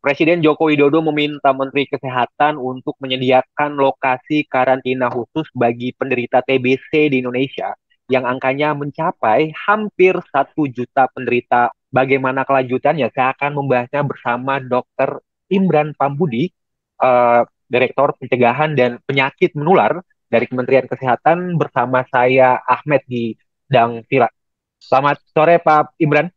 Presiden Joko Widodo meminta Menteri Kesehatan untuk menyediakan lokasi karantina khusus bagi penderita TBC di Indonesia yang angkanya mencapai hampir satu juta penderita. Bagaimana kelanjutannya? Saya akan membahasnya bersama Dr. Imran Pambudi, uh, Direktur Pencegahan dan Penyakit Menular dari Kementerian Kesehatan bersama saya Ahmed di Dang Selamat sore Pak Imran.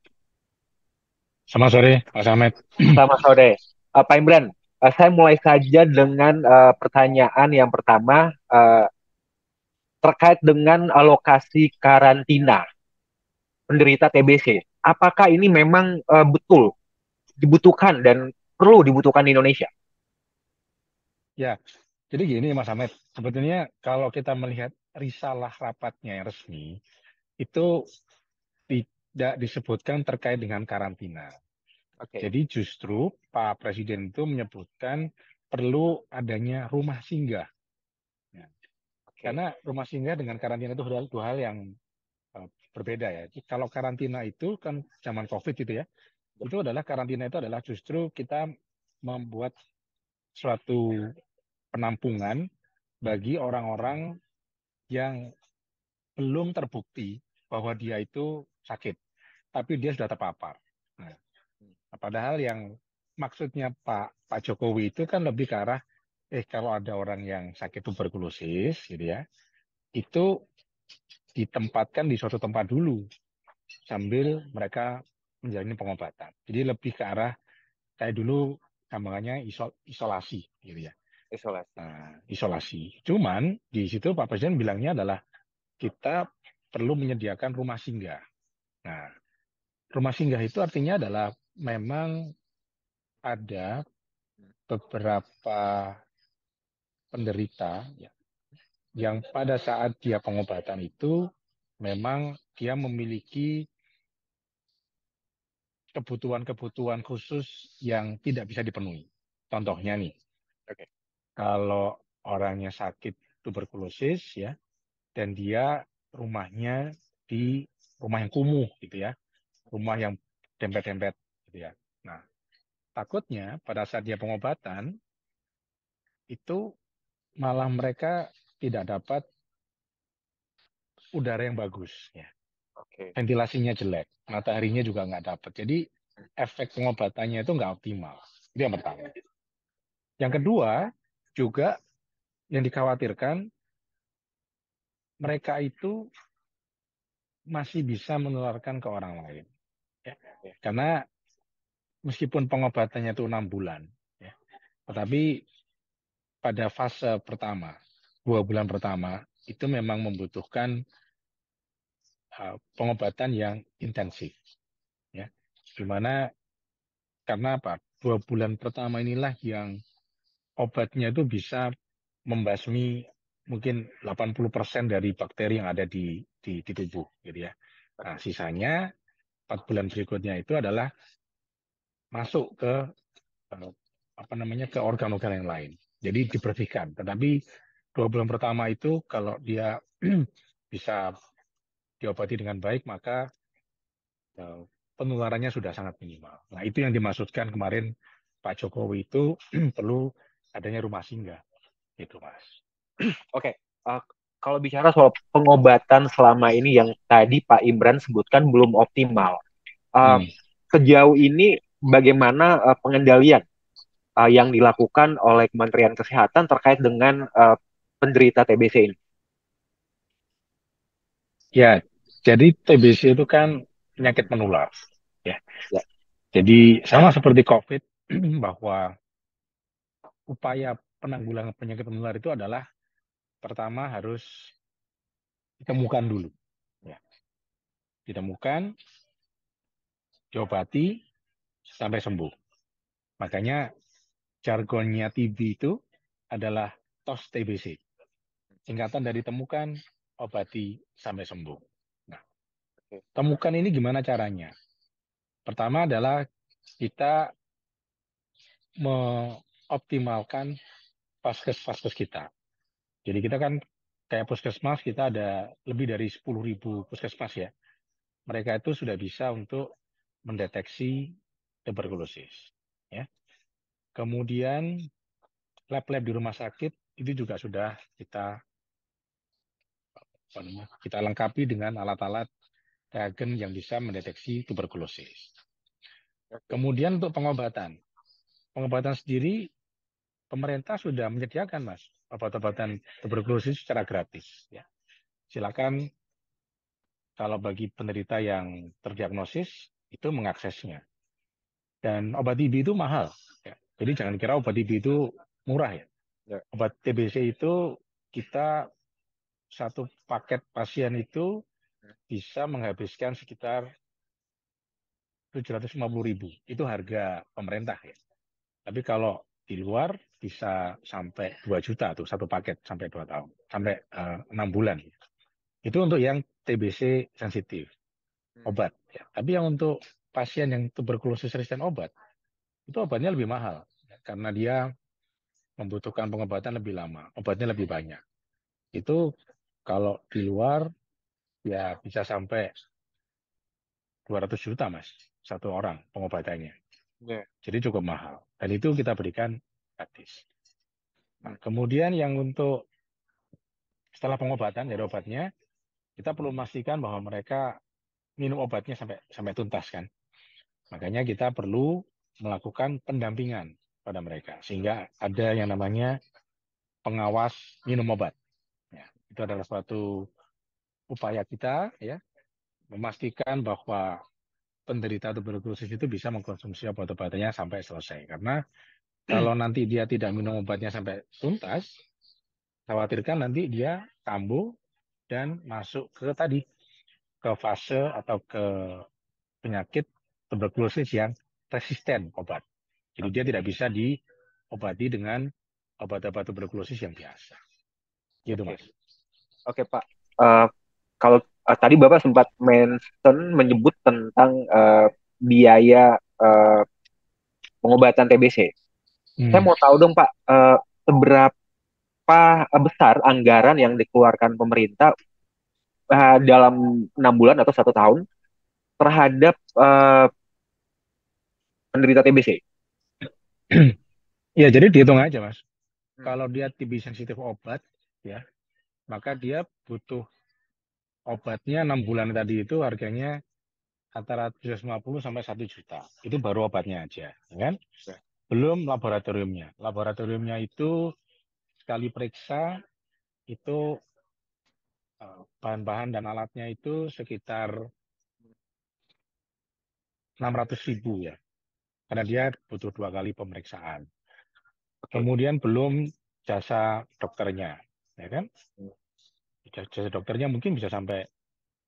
Sama sore, Pak Samet. Sama sore. Uh, Pak Imran, uh, saya mulai saja dengan uh, pertanyaan yang pertama uh, terkait dengan alokasi karantina penderita TBC. Apakah ini memang uh, betul dibutuhkan dan perlu dibutuhkan di Indonesia? Ya, jadi gini Mas Samet. sebetulnya kalau kita melihat risalah rapatnya yang resmi, itu di, tidak disebutkan terkait dengan karantina. Okay. Jadi justru Pak Presiden itu menyebutkan perlu adanya rumah singgah. Ya. Okay. Karena rumah singgah dengan karantina itu dua, dua hal yang eh, berbeda ya. Jadi Kalau karantina itu kan zaman COVID itu ya. ya, itu adalah karantina itu adalah justru kita membuat suatu penampungan bagi orang-orang yang belum terbukti bahwa dia itu sakit tapi dia sudah terpapar. Nah, padahal yang maksudnya Pak Pak Jokowi itu kan lebih ke arah eh kalau ada orang yang sakit tuberkulosis gitu ya itu ditempatkan di suatu tempat dulu sambil mereka menjalani pengobatan. Jadi lebih ke arah kayak dulu gambangannya isol, isolasi gitu ya. Isolasi. Nah, isolasi. Cuman di situ Pak Presiden bilangnya adalah kita perlu menyediakan rumah singgah. Nah, rumah singgah itu artinya adalah memang ada beberapa penderita ya, yang pada saat dia pengobatan itu memang dia memiliki kebutuhan-kebutuhan khusus yang tidak bisa dipenuhi. Contohnya nih, okay. kalau orangnya sakit tuberkulosis ya, dan dia rumahnya di rumah yang kumuh gitu ya, rumah yang dempet-dempet gitu ya. Nah, takutnya pada saat dia pengobatan itu malah mereka tidak dapat udara yang bagus ya. Okay. Ventilasinya jelek, mataharinya juga nggak dapat. Jadi efek pengobatannya itu nggak optimal. Itu yang pertama. Yang kedua juga yang dikhawatirkan mereka itu masih bisa menularkan ke orang lain. Ya, ya. Karena meskipun pengobatannya itu enam bulan, ya, tetapi pada fase pertama, dua bulan pertama, itu memang membutuhkan uh, pengobatan yang intensif. Ya. Dimana, karena apa? Dua bulan pertama inilah yang obatnya itu bisa membasmi mungkin 80% dari bakteri yang ada di, di, di tubuh gitu ya. Nah, sisanya empat bulan berikutnya itu adalah masuk ke eh, apa namanya ke organ-organ yang lain. Jadi diperhatikan. Tetapi dua bulan pertama itu kalau dia bisa diobati dengan baik maka eh, penularannya sudah sangat minimal. Nah itu yang dimaksudkan kemarin Pak Jokowi itu perlu adanya rumah singgah, itu Mas. Oke, kalau bicara soal pengobatan selama ini yang tadi Pak Imran sebutkan belum optimal. Uh, hmm. Sejauh ini bagaimana uh, pengendalian uh, yang dilakukan oleh Kementerian Kesehatan terkait dengan uh, penderita TBC ini? Ya, jadi TBC itu kan penyakit menular. Ya. ya. Jadi sama seperti COVID bahwa upaya penanggulangan penyakit menular itu adalah pertama harus ditemukan dulu. Ya. Ditemukan, diobati, sampai sembuh. Makanya jargonnya TB itu adalah TOS TBC. Singkatan dari temukan, obati, sampai sembuh. Nah, temukan ini gimana caranya? Pertama adalah kita mengoptimalkan vaskes-vaskes kita. Jadi kita kan kayak puskesmas kita ada lebih dari 10.000 puskesmas ya. Mereka itu sudah bisa untuk mendeteksi tuberkulosis ya. Kemudian lab-lab di rumah sakit itu juga sudah kita kita lengkapi dengan alat-alat reagen yang bisa mendeteksi tuberkulosis. Kemudian untuk pengobatan. Pengobatan sendiri pemerintah sudah menyediakan, Mas obat-obatan tuberkulosis secara gratis. Ya. Silakan kalau bagi penderita yang terdiagnosis itu mengaksesnya. Dan obat TB itu mahal. Ya. Jadi jangan kira obat TB itu murah ya. ya. Obat TBC itu kita satu paket pasien itu bisa menghabiskan sekitar puluh ribu. Itu harga pemerintah ya. Tapi kalau di luar bisa sampai 2 juta tuh satu paket sampai dua tahun, sampai eh, enam uh, bulan. Itu untuk yang TBC sensitif hmm. obat. Ya. Tapi yang untuk pasien yang tuberkulosis resisten obat itu obatnya lebih mahal ya, karena dia membutuhkan pengobatan lebih lama, obatnya lebih hmm. banyak. Itu kalau di luar ya bisa sampai 200 juta mas satu orang pengobatannya. Yeah. Jadi cukup mahal. Dan itu kita berikan gratis. Nah, kemudian yang untuk setelah pengobatan ya obatnya, kita perlu memastikan bahwa mereka minum obatnya sampai sampai tuntas kan. Makanya kita perlu melakukan pendampingan pada mereka sehingga ada yang namanya pengawas minum obat. Ya, itu adalah suatu upaya kita ya memastikan bahwa penderita tuberkulosis itu bisa mengkonsumsi obat-obatannya sampai selesai. Karena hmm. kalau nanti dia tidak minum obatnya sampai tuntas, khawatirkan nanti dia kambuh dan masuk ke tadi ke fase atau ke penyakit tuberkulosis yang resisten obat. Jadi dia tidak bisa diobati dengan obat-obat tuberkulosis yang biasa. Gitu, Mas. Oke, Pak. Uh, kalau uh, tadi Bapak sempat mention menyebut tentang uh, biaya uh, pengobatan TBC. Hmm. Saya mau tahu dong Pak, uh, seberapa besar anggaran yang dikeluarkan pemerintah uh, dalam enam bulan atau satu tahun terhadap uh, penderita TBC? ya, jadi dihitung aja, Mas. Hmm. Kalau dia TB sensitif obat, ya, maka dia butuh obatnya enam bulan tadi itu harganya antara 750 sampai 1 juta. Itu baru obatnya aja, ya kan? Ya. Belum laboratoriumnya. Laboratoriumnya itu sekali periksa itu eh, bahan-bahan dan alatnya itu sekitar 600 ribu ya. Karena dia butuh dua kali pemeriksaan. Kemudian belum jasa dokternya, ya kan? Hmm jasa dokternya mungkin bisa sampai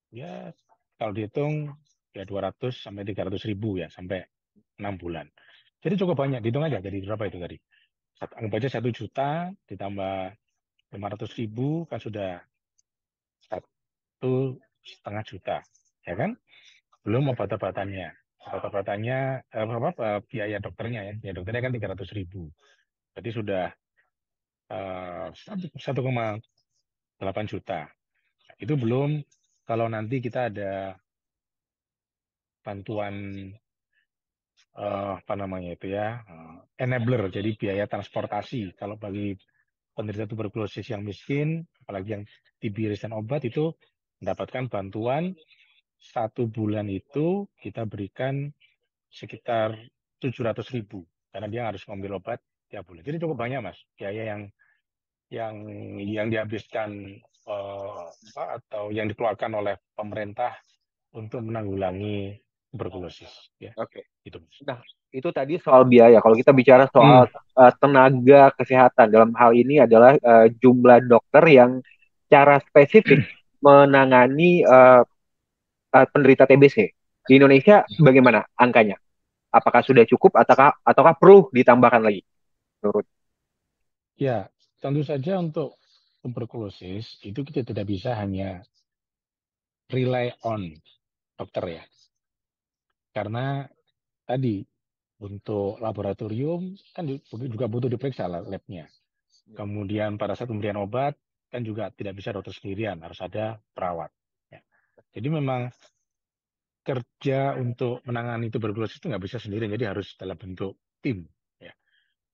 ya kalau dihitung ya 200 sampai 300 ribu ya sampai 6 bulan. Jadi cukup banyak, dihitung aja jadi berapa itu tadi. Anggap aja 1 juta ditambah 500 ribu kan sudah satu setengah juta ya kan belum obat-obatannya obat-obatannya eh, apa, apa eh, biaya dokternya ya biaya dokternya kan 300 ribu berarti sudah eh, satu koma 8 juta. Itu belum kalau nanti kita ada bantuan eh, apa namanya itu ya eh, enabler jadi biaya transportasi kalau bagi penderita tuberkulosis yang miskin apalagi yang dibiris dan obat itu mendapatkan bantuan satu bulan itu kita berikan sekitar 700 ribu karena dia harus ngambil obat tiap bulan jadi cukup banyak mas biaya yang yang yang dihabiskan eh, atau yang dikeluarkan oleh pemerintah untuk menanggulangi tuberkulosis. Ya. Oke. Okay. Itu. Nah, itu tadi soal biaya. Kalau kita bicara soal hmm. Eh, tenaga kesehatan dalam hal ini adalah eh, jumlah dokter yang cara spesifik menangani uh, uh, penderita TBC. Di Indonesia bagaimana angkanya? Apakah sudah cukup ataukah ataukah perlu ditambahkan lagi? Menurut. Ya, Tentu saja untuk tuberkulosis itu kita tidak bisa hanya rely on dokter ya. Karena tadi untuk laboratorium kan juga butuh diperiksa labnya. Ya. Kemudian pada saat pemberian obat kan juga tidak bisa dokter sendirian, harus ada perawat. Ya. Jadi memang kerja untuk menangani tuberkulosis itu nggak bisa sendiri, jadi harus dalam bentuk tim. Ya.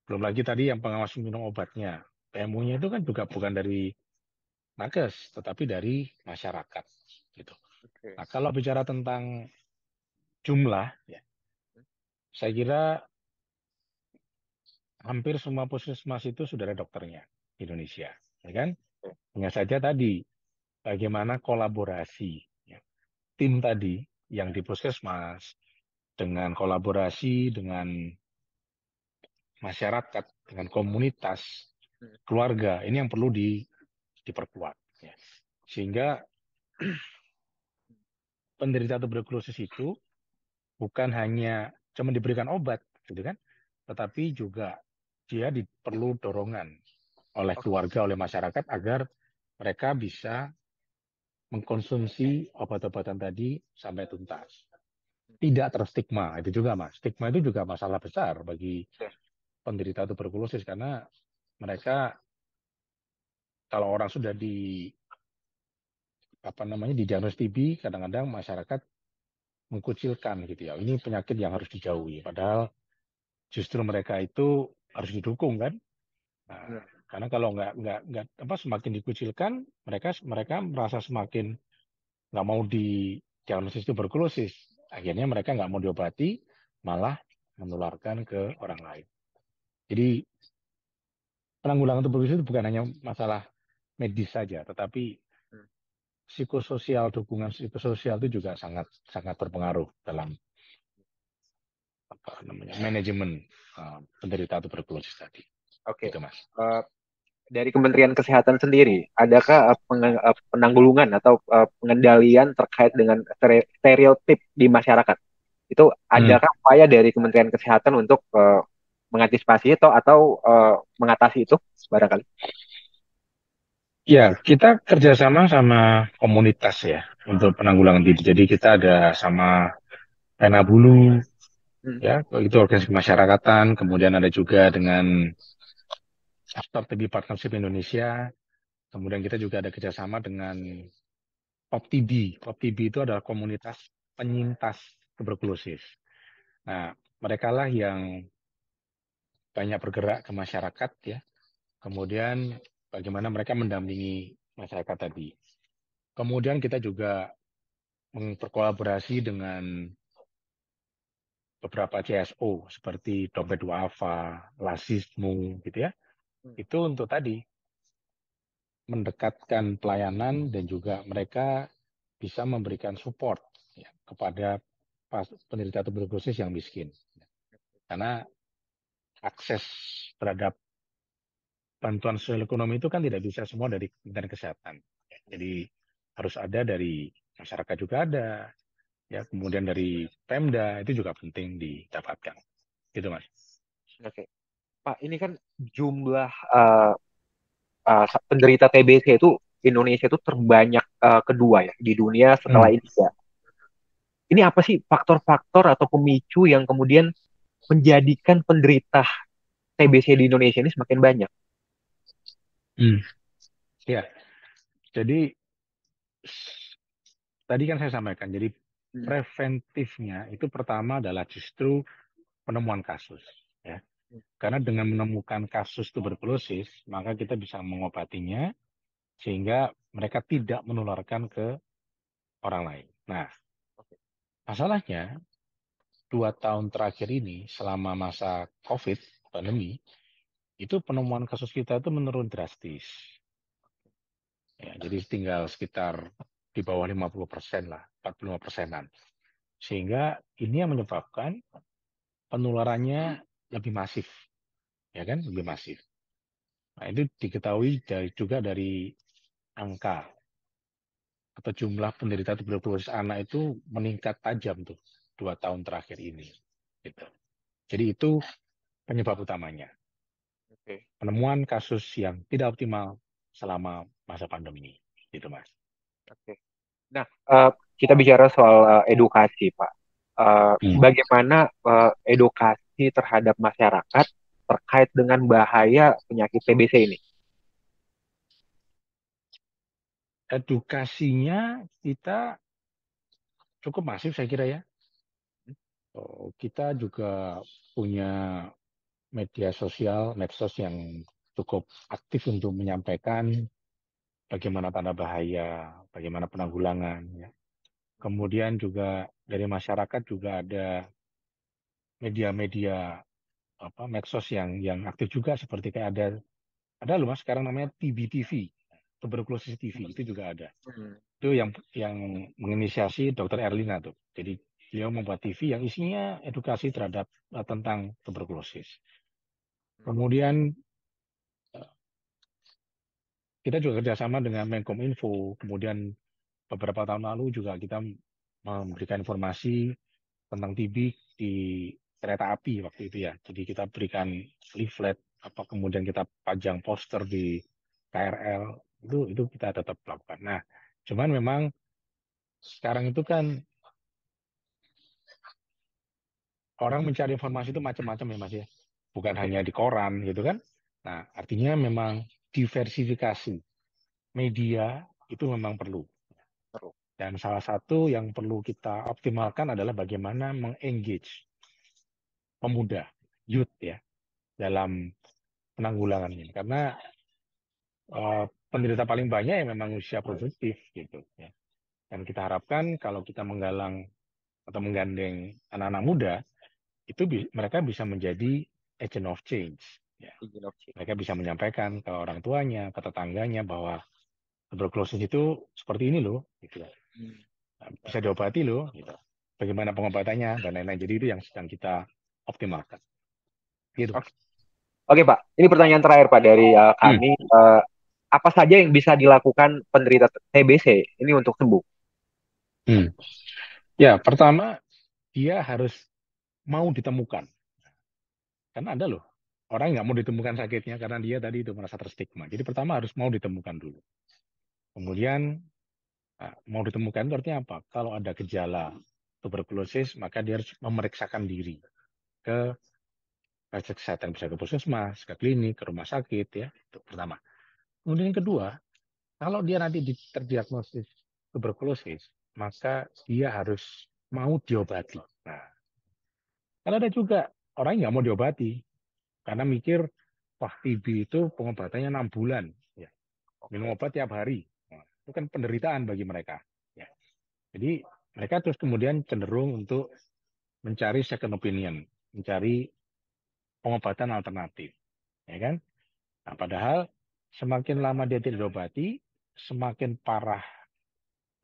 Belum lagi tadi yang pengawas minum obatnya, PMU-nya itu kan juga bukan dari nakes, tetapi dari masyarakat gitu. Okay. Nah, kalau bicara tentang jumlah, ya, saya kira hampir semua puskesmas itu sudah ada dokternya di Indonesia, ya kan? Hanya saja tadi bagaimana kolaborasi ya. tim tadi yang di puskesmas dengan kolaborasi dengan masyarakat, dengan komunitas keluarga ini yang perlu di diperkuat ya. sehingga penderita tuberkulosis itu bukan hanya cuma diberikan obat gitu kan tetapi juga dia perlu dorongan oleh keluarga oleh masyarakat agar mereka bisa mengkonsumsi obat-obatan tadi sampai tuntas tidak terstigma itu juga mas stigma itu juga masalah besar bagi iya. penderita tuberkulosis karena mereka kalau orang sudah di apa namanya di diagnosis TB kadang-kadang masyarakat mengkucilkan gitu ya ini penyakit yang harus dijauhi padahal justru mereka itu harus didukung kan nah, ya. karena kalau nggak nggak nggak apa semakin dikucilkan mereka mereka merasa semakin nggak mau di diagnosis itu berkulosis akhirnya mereka nggak mau diobati malah menularkan ke orang lain jadi penanggulangan tuberkulosis itu bukan hanya masalah medis saja, tetapi hmm. psikososial dukungan psikososial itu juga sangat sangat berpengaruh dalam apa namanya manajemen uh, penderita tuberkulosis tadi. Oke, okay. Gitu, mas. Uh, dari Kementerian Kesehatan sendiri, adakah uh, penanggulangan atau uh, pengendalian terkait dengan stereotip di masyarakat? Itu hmm. adakah hmm. upaya dari Kementerian Kesehatan untuk uh, mengantisipasi itu atau uh, mengatasi itu barangkali? Ya, kita kerjasama sama komunitas ya untuk penanggulangan diri. Jadi kita ada sama Pena Bulu, hmm. ya itu organisasi kemasyarakatan. Kemudian ada juga dengan Stop TB Partnership Indonesia. Kemudian kita juga ada kerjasama dengan OPTB. OPTB itu adalah komunitas penyintas tuberkulosis. Nah, mereka lah yang banyak bergerak ke masyarakat ya. Kemudian bagaimana mereka mendampingi masyarakat tadi. Kemudian kita juga berkolaborasi dengan beberapa CSO seperti Dompet Wafa, Lasismu gitu ya. Hmm. Itu untuk tadi mendekatkan pelayanan dan juga mereka bisa memberikan support ya, kepada penderita tuberkulosis yang miskin. Karena akses terhadap bantuan sosial ekonomi itu kan tidak bisa semua dari Kementerian Kesehatan. Jadi harus ada dari masyarakat juga ada, ya kemudian dari Pemda itu juga penting didapatkan, gitu mas. Oke, Pak, ini kan jumlah uh, uh, penderita TBC itu Indonesia itu terbanyak uh, kedua ya di dunia setelah hmm. India. Ini apa sih faktor-faktor atau pemicu yang kemudian menjadikan penderita TBC di Indonesia ini semakin banyak. Hmm. Ya, jadi tadi kan saya sampaikan, jadi hmm. preventifnya itu pertama adalah justru penemuan kasus, ya. Hmm. Karena dengan menemukan kasus tuberkulosis, maka kita bisa mengobatinya sehingga mereka tidak menularkan ke orang lain. Nah, masalahnya dua tahun terakhir ini selama masa COVID pandemi itu penemuan kasus kita itu menurun drastis. Ya, jadi tinggal sekitar di bawah 50 persen lah, 45 persenan. Sehingga ini yang menyebabkan penularannya lebih masif, ya kan, lebih masif. Nah itu diketahui dari, juga dari angka atau jumlah penderita tuberkulosis anak itu meningkat tajam tuh dua tahun terakhir ini. Gitu. Jadi itu penyebab utamanya. Okay. Penemuan kasus yang tidak optimal selama masa pandemi ini, gitu mas. Oke. Okay. Nah, uh, kita bicara soal uh, edukasi, Pak. Uh, hmm. Bagaimana uh, edukasi terhadap masyarakat terkait dengan bahaya penyakit TBC ini? Edukasinya kita cukup masif saya kira ya. Oh, kita juga punya media sosial, medsos yang cukup aktif untuk menyampaikan bagaimana tanda bahaya, bagaimana penanggulangan. Ya. Kemudian juga dari masyarakat juga ada media-media apa medsos yang yang aktif juga seperti kayak ada ada loh mas sekarang namanya TBTV tuberkulosis TV hmm. itu juga ada hmm. itu yang yang menginisiasi dokter Erlina tuh jadi beliau membuat TV yang isinya edukasi terhadap uh, tentang tuberkulosis. Hmm. Kemudian eh, kita juga kerjasama dengan Menkom Info, kemudian beberapa tahun lalu juga kita memberikan informasi tentang TB di kereta api waktu itu ya. Jadi kita berikan leaflet, apa kemudian kita pajang poster di KRL itu itu kita tetap lakukan. Nah, cuman memang sekarang itu kan orang mencari informasi itu macam-macam ya Mas ya. Bukan hanya di koran gitu kan. Nah, artinya memang diversifikasi media itu memang perlu. Perlu. Dan salah satu yang perlu kita optimalkan adalah bagaimana mengengage pemuda, youth ya, dalam penanggulangan ini. Karena uh, penderita paling banyak yang memang usia produktif gitu ya. Dan kita harapkan kalau kita menggalang atau menggandeng anak-anak muda, itu bi mereka bisa menjadi agent of change. Ya. Agent of change. Mereka bisa menyampaikan ke orang tuanya, ke tetangganya bahwa tuberkulosis itu seperti ini loh, gitu. Ya. Hmm. Bisa diobati loh, gitu. Bagaimana pengobatannya dan lain-lain. Jadi itu yang sedang kita optimalkan. Gitu. Oke. Oke Pak, ini pertanyaan terakhir Pak dari uh, kami. Hmm. Uh, apa saja yang bisa dilakukan penderita TBC ini untuk sembuh? Hmm. Ya, pertama dia harus mau ditemukan. Kan ada loh, orang nggak mau ditemukan sakitnya karena dia tadi itu merasa terstigma. Jadi pertama harus mau ditemukan dulu. Kemudian ah, mau ditemukan itu artinya apa? Kalau ada gejala tuberkulosis, maka dia harus memeriksakan diri ke kesehatan bisa ke puskesmas, ke klinik, ke rumah sakit ya. Itu pertama. Kemudian yang kedua, kalau dia nanti terdiagnosis tuberkulosis, maka dia harus mau diobati. Nah, karena ada juga orang yang nggak mau diobati karena mikir wah TB itu pengobatannya enam bulan, ya. minum obat tiap hari, nah, itu kan penderitaan bagi mereka. Ya. Jadi mereka terus kemudian cenderung untuk mencari second opinion, mencari pengobatan alternatif, ya kan? Nah, padahal semakin lama dia tidak diobati, semakin parah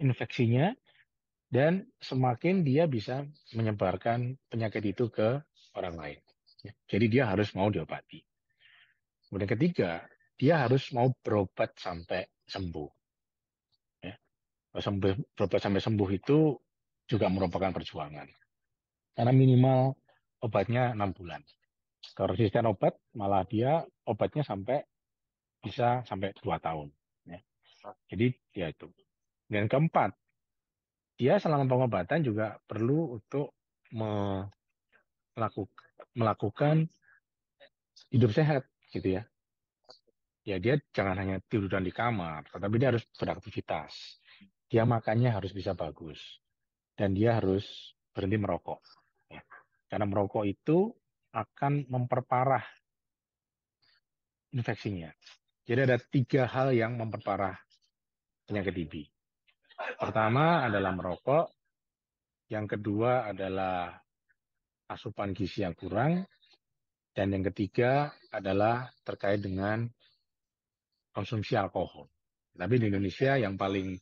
infeksinya, dan semakin dia bisa menyebarkan penyakit itu ke orang lain. Ya, jadi dia harus mau diobati. Kemudian ketiga, dia harus mau berobat sampai sembuh. Ya, berobat sampai sembuh itu juga merupakan perjuangan. Karena minimal obatnya 6 bulan. Kalau resisten obat, malah dia obatnya sampai bisa sampai 2 tahun. Ya, jadi dia itu. Dan keempat, dia selama pengobatan juga perlu untuk melakukan, hidup sehat gitu ya. Ya dia jangan hanya tidur dan di kamar, tetapi dia harus beraktivitas. Dia makannya harus bisa bagus dan dia harus berhenti merokok. Ya. Karena merokok itu akan memperparah infeksinya. Jadi ada tiga hal yang memperparah penyakit TB. Pertama adalah merokok, yang kedua adalah asupan gizi yang kurang, dan yang ketiga adalah terkait dengan konsumsi alkohol. Tapi di Indonesia yang paling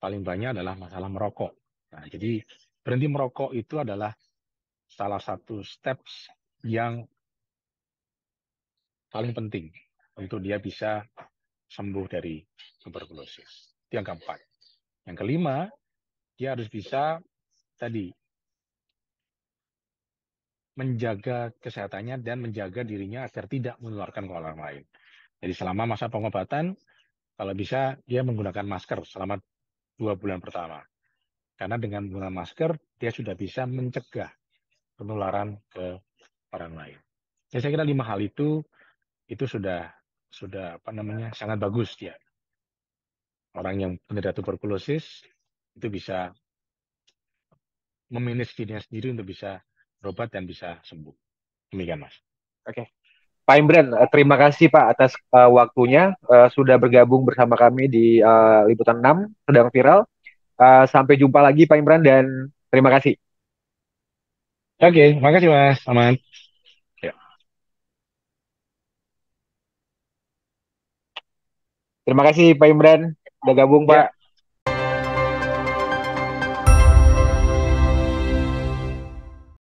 paling banyak adalah masalah merokok. Nah, jadi berhenti merokok itu adalah salah satu steps yang paling penting untuk dia bisa sembuh dari tuberkulosis. Itu yang keempat. Yang kelima, dia harus bisa tadi menjaga kesehatannya dan menjaga dirinya agar tidak menularkan ke orang lain. Jadi selama masa pengobatan, kalau bisa dia menggunakan masker selama dua bulan pertama. Karena dengan menggunakan masker, dia sudah bisa mencegah penularan ke orang lain. Jadi saya kira lima hal itu itu sudah sudah apa namanya sangat bagus ya orang yang penderita tuberkulosis itu bisa meminis dirinya sendiri untuk bisa berobat dan bisa sembuh. Demikian, Mas. Oke. Pak Imran, eh, terima kasih Pak atas uh, waktunya uh, sudah bergabung bersama kami di uh, Liputan 6 sedang viral. Uh, sampai jumpa lagi Pak Imran dan terima kasih. Oke, okay, makasih Mas. Aman. Ya. Terima kasih Pak Imran udah gabung pak